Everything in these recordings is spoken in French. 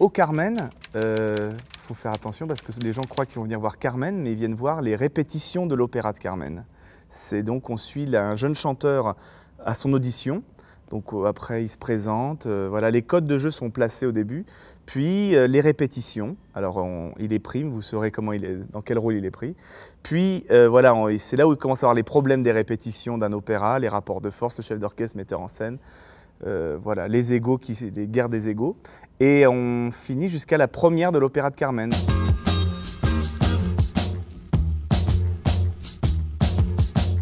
au Carmen, il euh, faut faire attention parce que les gens croient qu'ils vont venir voir Carmen, mais ils viennent voir les répétitions de l'opéra de Carmen. C'est donc on suit un jeune chanteur à son audition. Donc euh, après, il se présente. Euh, voilà, les codes de jeu sont placés au début, puis les répétitions. Alors il est prime, vous saurez comment il est, dans quel rôle il est pris. Puis voilà, c'est là où il commence à avoir les problèmes des répétitions d'un opéra, les rapports de force, le chef d'orchestre, metteur en scène. Euh, voilà, les égaux, qui, les guerres des égaux. Et on finit jusqu'à la première de l'opéra de Carmen.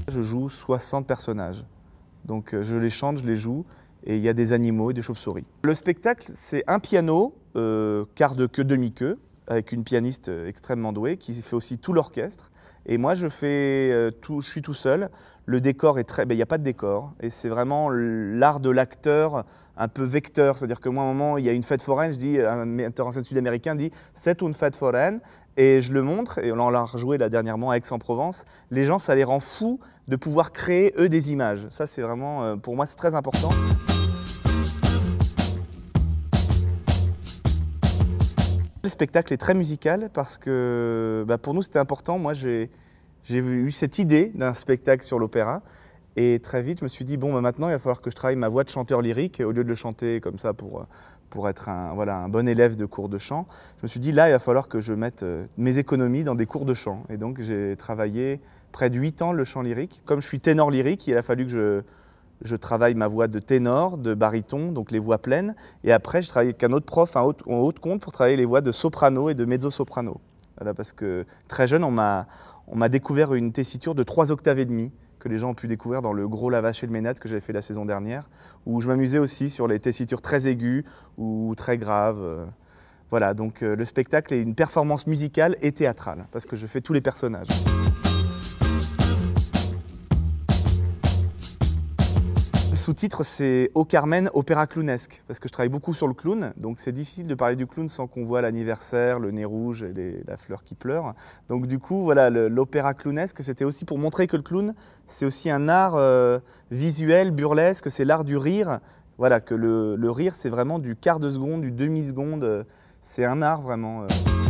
Je joue 60 personnages. Donc euh, je les chante, je les joue, et il y a des animaux et des chauves-souris. Le spectacle, c'est un piano, euh, quart de queue, demi-queue, avec une pianiste euh, extrêmement douée qui fait aussi tout l'orchestre. Et moi, je fais euh, tout, je suis tout seul. Le décor est très, ben, il n'y a pas de décor, et c'est vraiment l'art de l'acteur un peu vecteur, c'est-à-dire que moi, à un moment, il y a une fête foraine, je dis, euh, un metteur en sud-américain dit, c'est une fête foraine, et je le montre, et on l'a rejoué la dernièrement à Aix-en-Provence. Les gens, ça les rend fous de pouvoir créer eux des images. Ça, c'est vraiment, pour moi, c'est très important. le spectacle est très musical parce que bah, pour nous c'était important. Moi j'ai eu cette idée d'un spectacle sur l'opéra et très vite je me suis dit bon bah, maintenant il va falloir que je travaille ma voix de chanteur lyrique au lieu de le chanter comme ça pour, pour être un, voilà, un bon élève de cours de chant. Je me suis dit là il va falloir que je mette euh, mes économies dans des cours de chant et donc j'ai travaillé près de 8 ans le chant lyrique. Comme je suis ténor lyrique il a fallu que je je travaille ma voix de ténor, de baryton, donc les voix pleines. Et après, je travaille avec un autre prof en haute, compte pour travailler les voix de soprano et de mezzo-soprano. parce que très jeune, on m'a découvert une tessiture de 3 octaves et demie que les gens ont pu découvrir dans le gros Lavache et le Ménade que j'avais fait la saison dernière, où je m'amusais aussi sur les tessitures très aiguës ou très graves. Euh. Voilà, donc euh, le spectacle est une performance musicale et théâtrale, parce que je fais tous les personnages. sous-titre, c'est Au Carmen, opéra clownesque, parce que je travaille beaucoup sur le clown, donc c'est difficile de parler du clown sans qu'on voit l'anniversaire, le nez rouge et la fleur qui pleure. Donc du coup, voilà, l'opéra clownesque, c'était aussi pour montrer que le clown, c'est aussi un art euh, visuel, burlesque, c'est l'art du rire. Voilà, que le, rire, c'est vraiment du quart de seconde, du demi-seconde, euh, c'est un art vraiment. Euh.